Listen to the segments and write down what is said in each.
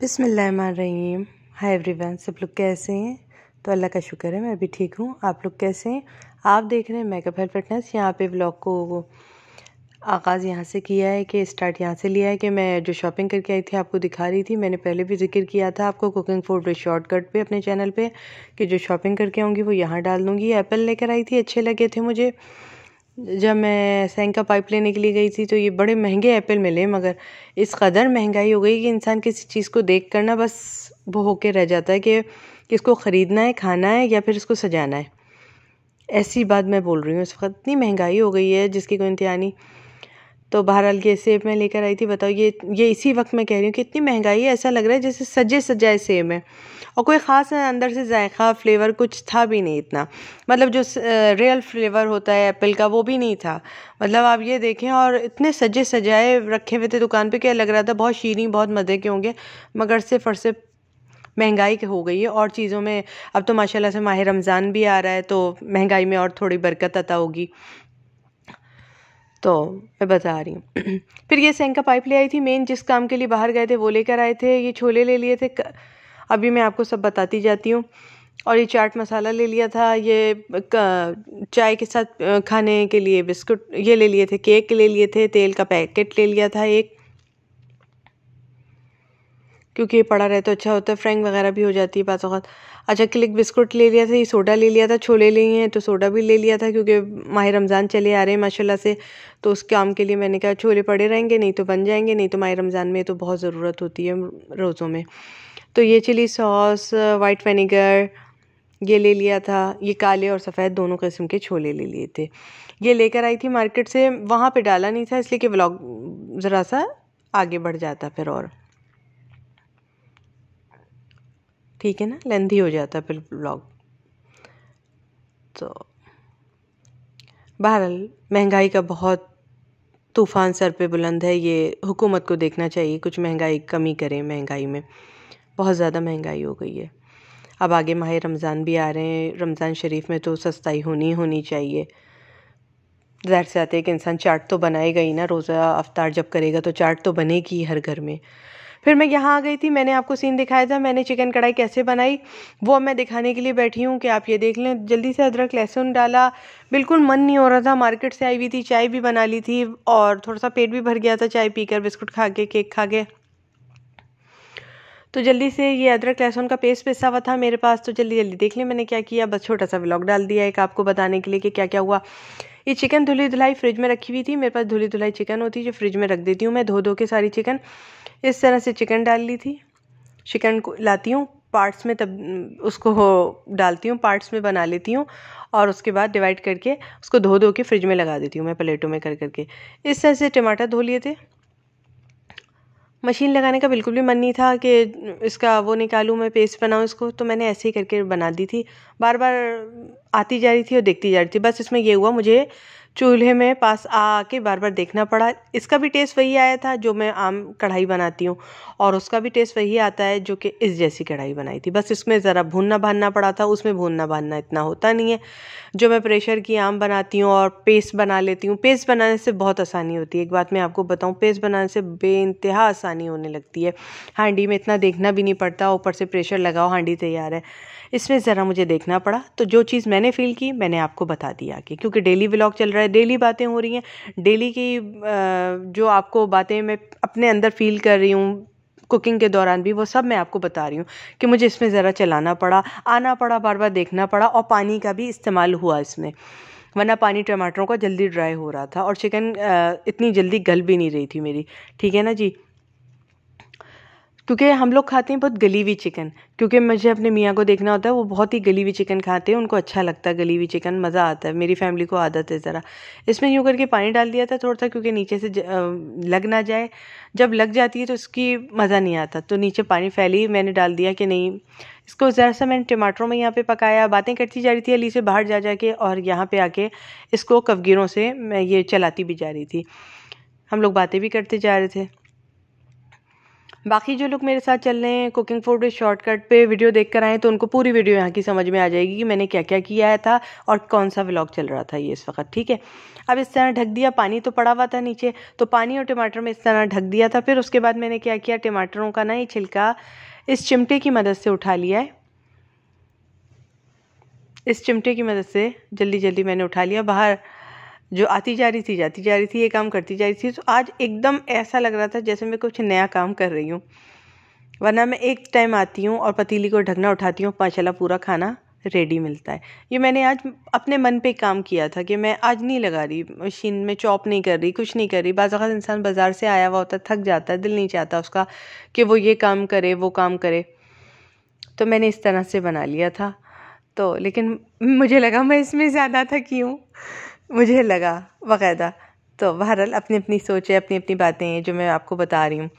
बिसमीम hi everyone सब लोग कैसे हैं तो अल्लाह का शुक्र है मैं भी ठीक हूँ आप लोग कैसे हैं आप देख रहे हैं मेकअप हेल्प फिटनेस यहाँ पे व्लॉग को आगाज़ यहाँ से किया है कि स्टार्ट यहाँ से लिया है कि मैं जो शॉपिंग करके आई थी आपको दिखा रही थी मैंने पहले भी जिक्र किया था आपको कुकिंग फूड शॉर्टकट पे अपने चैनल पे कि जो शॉपिंग करके आऊँगी वो यहाँ डाल दूँगी एप्पल लेकर आई थी अच्छे लगे थे मुझे जब मैं सैंग का पाइप लेने के लिए गई थी तो ये बड़े महंगे एप्पल मिले मगर इस कदर महंगाई हो गई कि इंसान किसी चीज़ को देख कर ना बस वो होके रह जाता है कि इसको ख़रीदना है खाना है या फिर इसको सजाना है ऐसी बात मैं बोल रही हूँ इस वक्त इतनी महंगाई हो गई है जिसकी कोई इंतहा तो बहरहाल ये सेब मैं लेकर आई थी बताओ ये ये इसी वक्त मैं कह रही हूँ कि इतनी महंगाई है ऐसा लग रहा है जैसे सजे सजाए सेब है और कोई ख़ास अंदर से जायका फ्लेवर कुछ था भी नहीं इतना मतलब जो रियल फ्लेवर होता है एप्पल का वो भी नहीं था मतलब आप ये देखें और इतने सजे सजाए रखे हुए थे दुकान पर क्या लग रहा था बहुत शीरें बहुत मज़े के होंगे मगर सिर्फ और सिर्फ महंगाई हो गई है और चीज़ों में अब तो माशाल्लाह से माह रमज़ान भी आ रहा है तो महंगाई में और थोड़ी बरकत अता होगी तो मैं बता रही हूँ फिर ये सेंका पाइप ले आई थी मेन जिस काम के लिए बाहर गए थे वो लेकर आए थे ये छोले ले लिए थे अभी मैं आपको सब बताती जाती हूँ और ये चाट मसाला ले लिया था ये चाय के साथ खाने के लिए बिस्कुट ये ले लिए थे केक ले लिए थे तेल का पैकेट ले लिया था एक क्योंकि ये पड़ा रहे तो अच्छा होता है फ्रेंक वगैरह भी हो जाती है बात अच्छा क्लिक बिस्कुट ले लिया था ये सोडा ले लिया था छोले लिए हैं तो सोडा भी ले लिया था क्योंकि माह रमज़ान चले आ रहे हैं माशाल्लाह से तो उस काम के लिए मैंने कहा छोले पड़े रहेंगे नहीं तो बन जाएंगे नहीं तो माह रमज़ान में तो बहुत ज़रूरत होती है रोज़ों में तो ये चिली सॉस वाइट वेनेगर ये ले लिया था ये काले और सफ़ेद दोनों किस्म के छोले ले लिए थे ये लेकर आई थी मार्केट से वहाँ पर डाला नहीं था इसलिए कि ब्लॉग ज़रा सा आगे बढ़ जाता फिर और ठीक है ना लेंथी हो जाता है फिर ब्लॉग तो बहरहाल महंगाई का बहुत तूफ़ान सर पे बुलंद है ये हुकूमत को देखना चाहिए कुछ महंगाई कमी करें महंगाई में बहुत ज़्यादा महंगाई हो गई है अब आगे माह रमज़ान भी आ रहे हैं रमज़ान शरीफ में तो सस्ताई होनी होनी चाहिए ज़ाहिर से आते है कि इंसान चाट तो बनाएगा ही ना रोज़ा अफ्तार जब करेगा तो चाट तो बनेगी हर घर में फिर मैं यहाँ आ गई थी मैंने आपको सीन दिखाया था मैंने चिकन कढ़ाई कैसे बनाई वो मैं दिखाने के लिए बैठी हूँ कि आप ये देख लें जल्दी से अदरक लहसुन डाला बिल्कुल मन नहीं हो रहा था मार्केट से आई हुई थी चाय भी बना ली थी और थोड़ा सा पेट भी भर गया था चाय पीकर बिस्कुट खा के केक खा के तो जल्दी से ये अदरक लहसुन का पेस्ट पिसा हुआ था मेरे पास तो जल्दी जल्दी देख लें मैंने क्या किया बस छोटा सा ब्लॉग डाल दिया एक आपको बताने के लिए कि क्या क्या हुआ ये चिकन धुली धुलाई फ्रिज में रखी हुई थी मेरे पास धुली धुलाई चिकन होती है जो फ्रिज में रख देती हूँ मैं धो धो के सारी चिकन इस तरह से चिकन डाल ली थी चिकन को लाती हूँ पार्ट्स में तब उसको हो डालती हूँ पार्ट्स में बना लेती हूँ और उसके बाद डिवाइड करके उसको धो धो के फ्रिज में लगा देती हूँ मैं प्लेटों में कर करके इस तरह से टमाटर धो लिए थे मशीन लगाने का बिल्कुल भी मन नहीं था कि इसका वो निकालूँ मैं पेस्ट बनाऊँ इसको तो मैंने ऐसे ही करके बना दी थी बार बार आती जा रही थी और देखती जा रही थी बस इसमें यह हुआ मुझे चूल्हे में पास आके बार बार देखना पड़ा इसका भी टेस्ट वही आया था जो मैं आम कढ़ाई बनाती हूँ और उसका भी टेस्ट वही आता है जो कि इस जैसी कढ़ाई बनाई थी बस इसमें ज़रा भूनना भानना पड़ा था उसमें भूनना भानना इतना होता नहीं है जो मैं प्रेशर की आम बनाती हूँ और पेस्ट बना लेती हूँ पेस्ट बनाने से बहुत आसानी होती है एक बात मैं आपको बताऊँ पेस्ट बनाने से बे आसानी होने लगती है हांडी में इतना देखना भी नहीं पड़ता ऊपर से प्रेशर लगाओ हांडी तैयार है इसमें ज़रा मुझे देखना पड़ा तो जो चीज़ मैंने मैंने फील की मैंने आपको बता दिया कि क्योंकि डेली व्लॉग चल रहा है डेली बातें हो रही हैं डेली की जो आपको बातें मैं अपने अंदर फील कर रही हूँ कुकिंग के दौरान भी वो सब मैं आपको बता रही हूँ कि मुझे इसमें ज़रा चलाना पड़ा आना पड़ा बार बार देखना पड़ा और पानी का भी इस्तेमाल हुआ इसमें वरना पानी टमाटरों का जल्दी ड्राई हो रहा था और चिकन इतनी जल्दी गल भी नहीं रही थी मेरी ठीक है ना जी क्योंकि हम लोग खाते हैं बहुत गली हुई चिकन क्योंकि मुझे अपने मियाँ को देखना होता है वो बहुत ही गली हुई चिकन खाते हैं उनको अच्छा लगता है गली हुई चिकन मज़ा आता है मेरी फैमिली को आदत है ज़रा इसमें यूँ करके पानी डाल दिया था थोड़ा सा क्योंकि नीचे से लग ना जाए जब लग जाती है तो उसकी मज़ा नहीं आता तो नीचे पानी फैली मैंने डाल दिया कि नहीं इसको ज़रा सा मैंने टमाटरों में यहाँ पे पकाया बातें करती जा रही थी अली से बाहर जा जा के और यहाँ पे आके इसको कवगीरों से मैं ये चलाती भी जा रही थी हम लोग बातें भी करते जा रहे थे बाकी जो लोग मेरे साथ चल रहे हैं कुकिंग फूड विद शॉर्टकट पे वीडियो देख कर आए तो उनको पूरी वीडियो यहाँ की समझ में आ जाएगी कि मैंने क्या क्या किया था और कौन सा व्लॉग चल रहा था ये इस वक्त ठीक है अब इस तरह ढक दिया पानी तो पड़ा हुआ था नीचे तो पानी और टमाटर में इस तरह ढक दिया था फिर उसके बाद मैंने क्या किया टमाटरों का ना ये छिलका इस चिमटे की मदद से उठा लिया है इस चिमटे की मदद से जल्दी जल्दी मैंने उठा लिया बाहर जो आती जा रही थी जाती जा रही थी ये काम करती जा रही थी तो आज एकदम ऐसा लग रहा था जैसे मैं कुछ नया काम कर रही हूँ वरना मैं एक टाइम आती हूँ और पतीली को ढकना उठाती हूँ माशाला पूरा खाना रेडी मिलता है ये मैंने आज अपने मन पे काम किया था कि मैं आज नहीं लगा रही मशीन में चॉप नहीं कर रही कुछ नहीं कर रही बाज़ात इंसान बाज़ार से आया हुआ होता थक जाता है दिल नहीं चाहता उसका कि वो ये काम करे वो काम करे तो मैंने इस तरह से बना लिया था तो लेकिन मुझे लगा मैं इसमें ज़्यादा थकी हूँ मुझे लगा बायदा तो बहरहाल अपनी अपनी सोच है अपनी अपनी बातें हैं जो मैं आपको बता रही हूँ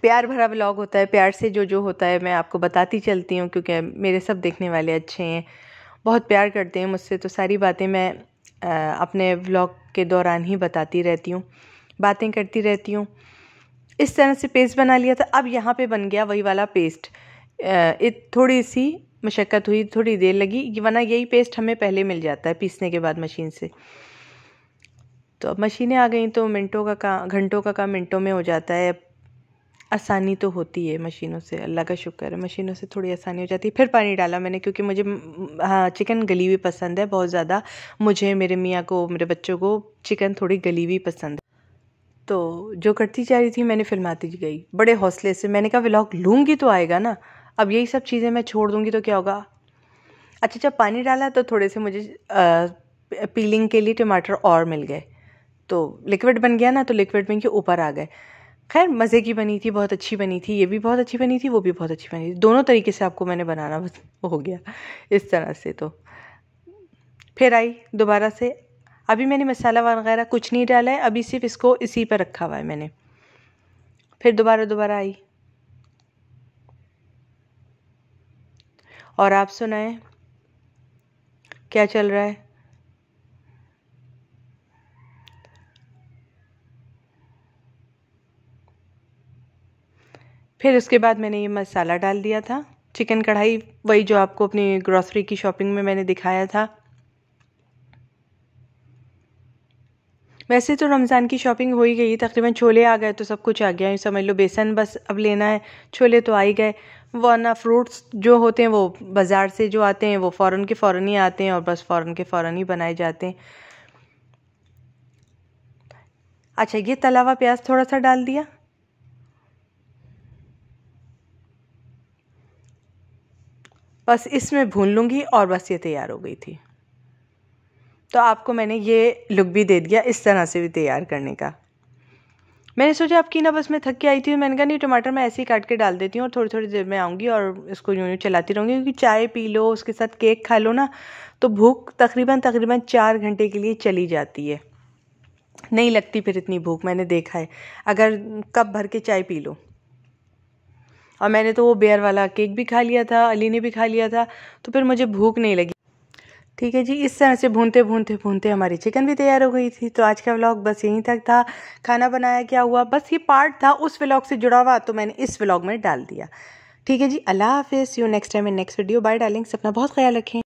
प्यार भरा ब्लॉग होता है प्यार से जो जो होता है मैं आपको बताती चलती हूँ क्योंकि मेरे सब देखने वाले अच्छे हैं बहुत प्यार करते हैं मुझसे तो सारी बातें मैं आ, अपने व्लॉग के दौरान ही बताती रहती हूँ बातें करती रहती हूँ इस तरह से पेस्ट बना लिया था अब यहाँ पे बन गया वही वाला पेस्ट इत थोड़ी सी मशक्क़त हुई थोड़ी देर लगी वरना यही पेस्ट हमें पहले मिल जाता है पीसने के बाद मशीन से तो अब मशीनें आ गई तो मिनटों का काम घंटों का काम मिनटों में हो जाता है आसानी तो होती है मशीनों से अल्लाह का शुक्र है मशीनों से थोड़ी आसानी हो जाती है फिर पानी डाला मैंने क्योंकि मुझे हाँ चिकन गली हुई पसंद है बहुत ज़्यादा मुझे मेरे मियाँ को मेरे बच्चों को चिकन थोड़ी गली हुई पसंद है तो जो करती जा रही थी मैंने फिल्माती गई बड़े हौसले से मैंने कहा व्लॉग लूँगी तो आएगा ना अब यही सब चीज़ें मैं छोड़ दूँगी तो क्या होगा अच्छा जब पानी डाला तो थोड़े से मुझे आ, पीलिंग के लिए टमाटर और मिल गए तो लिक्विड बन गया ना तो लिक्विड बन के ऊपर आ गए खैर मज़े की बनी थी बहुत अच्छी बनी थी ये भी बहुत अच्छी बनी थी वो भी बहुत अच्छी बनी थी दोनों तरीके से आपको मैंने बनाना बस हो गया इस तरह से तो फिर आई दोबारा से अभी मैंने मसाला वगैरह कुछ नहीं डाला है अभी सिर्फ इसको इसी पर रखा हुआ है मैंने फिर दोबारा दोबारा आई और आप सुनाएं क्या चल रहा है फिर उसके बाद मैंने ये मसाला डाल दिया था चिकन कढ़ाई वही जो आपको अपनी ग्रॉसरी की शॉपिंग में मैंने दिखाया था वैसे तो रमज़ान की शॉपिंग हो ही गई तकरीबन छोले आ गए तो सब कुछ आ गया समझ लो बेसन बस अब लेना है छोले तो आ ही गए वरना फ्रूट्स जो होते हैं वो बाज़ार से जो आते हैं वो फ़ौरन के फ़ौरन ही आते हैं और बस फ़ौरन के फ़ौर ही बनाए जाते हैं अच्छा ये तलावा प्याज थोड़ा सा डाल दिया बस इसमें भून लूँगी और बस ये तैयार हो गई थी तो आपको मैंने ये लुक भी दे दिया इस तरह से भी तैयार करने का मैंने सोचा आपकी ना बस मैं थक के आई थी मैंने कहा नहीं टमाटर मैं ऐसे ही काट के डाल देती हूँ और थोड़ी थोड़ी देर में आऊँगी और इसको यूँ यूँ चलाती रहूँगी क्योंकि चाय पी लो उसके साथ केक खा लो ना तो भूख तकरीबन तकरीबन चार घंटे के लिए चली जाती है नहीं लगती फिर इतनी भूख मैंने देखा है अगर कप भर के चाय पी लो और मैंने तो वो बेयर वाला केक भी खा लिया था अली ने भी खा लिया था तो फिर मुझे भूख नहीं लगी ठीक है जी इस तरह से भूनते भूनते भूनते हमारी चिकन भी तैयार हो गई थी तो आज का व्लॉग बस यहीं तक था खाना बनाया क्या हुआ बस ये पार्ट था उस व्लॉग से जुड़ा हुआ तो मैंने इस व्लॉग में डाल दिया ठीक है जी अल्लाह हाफिज़ you next time in next video bye darlings अपना बहुत ख्याल रखें